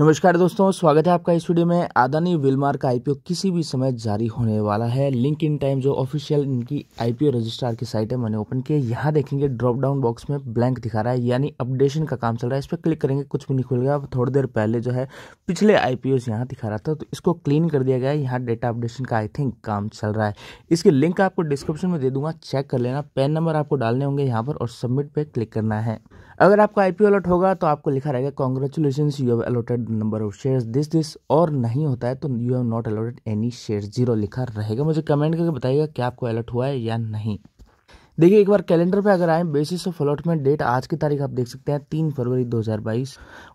नमस्कार दोस्तों स्वागत है आपका इस वीडियो में आदानी विलमार का आईपीओ किसी भी समय जारी होने वाला है लिंक इन टाइम जो ऑफिशियल इनकी आईपीओ रजिस्ट्रार की साइट है मैंने ओपन किया यहाँ देखेंगे ड्रॉप डाउन बॉक्स में ब्लैंक दिखा रहा है यानी अपडेशन का काम चल रहा है इस पर क्लिक करेंगे कुछ भी नहीं खुलेगा थोड़ी देर पहले जो है पिछले आई पी यहाँ दिखा रहा था तो इसको क्लीन कर दिया गया है यहाँ डेटा अपडेशन का आई थिंक काम चल रहा है इसकी लिंक आपको डिस्क्रिप्शन में दे दूंगा चेक कर लेना पेन नंबर आपको डालने होंगे यहाँ पर और सबमिट पर क्लिक करना है अगर आपको आई पी अलर्ट होगा तो आपको लिखा रहेगा congratulation you have allotted number of share this this और नहीं होता है तो you have not allotted any share zero लिखा रहेगा मुझे कमेंट करके बताइएगा क्या आपको अलर्ट हुआ है या नहीं देखिए एक बार कैलेंडर पे अगर आए बेसिस ऑफ अलॉटमेंट डेट आज की तारीख आप देख सकते हैं तीन फरवरी 2022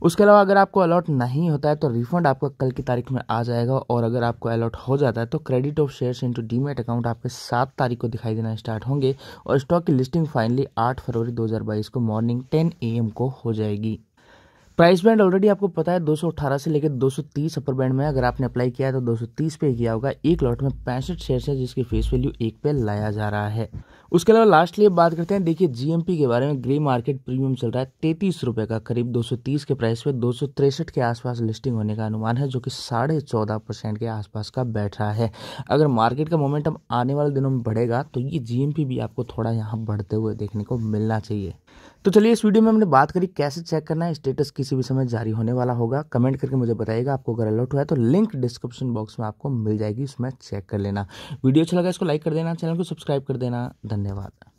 उसके अलावा अगर आपको अलॉट नहीं होता है तो रिफंड आपका कल की तारीख में आ जाएगा और अगर आपको अलॉट हो जाता है तो credit of shares into demat account आपके सात तारीख को दिखाई देना स्टार्ट होंगे और स्टॉक की लिस्टिंग फाइनली आठ फरवरी दो को मॉर्निंग टेन ए को हो जाएगी प्राइस बैंड ऑलरेडी आपको पता है 218 से लेकर 230 अपर बैंड में अगर आपने अप्लाई किया है तो 230 पे किया होगा एक लॉट में पैंसठ शेयर है जिसकी फेस वैल्यू एक पे लाया जा रहा है उसके अलावा लास्टली अब बात करते हैं देखिए जीएमपी के बारे में ग्रे मार्केट प्रीमियम चल रहा है तैतीस रुपये का करीब 230 के प्राइस पे दो के आसपास लिस्टिंग होने का अनुमान है जो कि साढ़े चौदह परसेंट के आसपास का बैठ रहा है अगर मार्केट का मोमेंटम आने वाले दिनों में बढ़ेगा तो ये जीएमपी भी आपको थोड़ा यहाँ बढ़ते हुए देखने को मिलना चाहिए तो चलिए इस वीडियो में हमने बात करी कैसे चेक करना है स्टेटस किसी भी समय जारी होने वाला होगा कमेंट करके मुझे बताइएगा आपको अगर अलर्ट हुआ है तो लिंक डिस्क्रिप्शन बॉक्स में आपको मिल जाएगी उसमें चेक कर लेना वीडियो अच्छा लगा इसको लाइक कर देना चैनल को सब्सक्राइब कर देना धन्यवाद धन्यवाद